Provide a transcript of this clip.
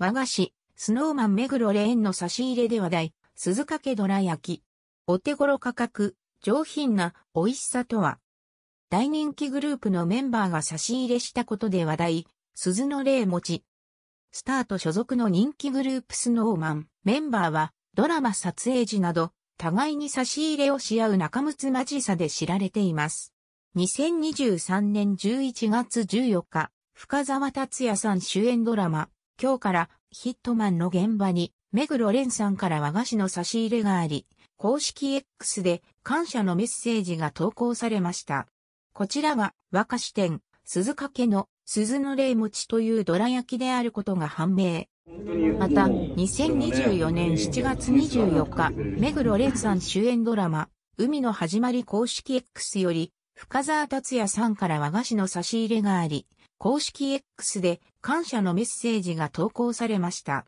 和菓子、スノーマン目黒レーンの差し入れで話題、鈴掛どら焼き。お手頃価格、上品な美味しさとは。大人気グループのメンバーが差し入れしたことで話題、鈴の霊餅。スタート所属の人気グループスノーマン、メンバーはドラマ撮影時など、互いに差し入れをし合う仲睦まじさで知られています。2023年11月14日、深沢達也さん主演ドラマ、今日からヒットマンの現場に、目黒蓮さんから和菓子の差し入れがあり、公式 X で感謝のメッセージが投稿されました。こちらは和菓子店、鈴掛の鈴の霊餅というどら焼きであることが判明。また、2024年7月24日、目黒蓮さん主演ドラマ、海の始まり公式 X より、深沢達也さんから和菓子の差し入れがあり、公式 X で感謝のメッセージが投稿されました。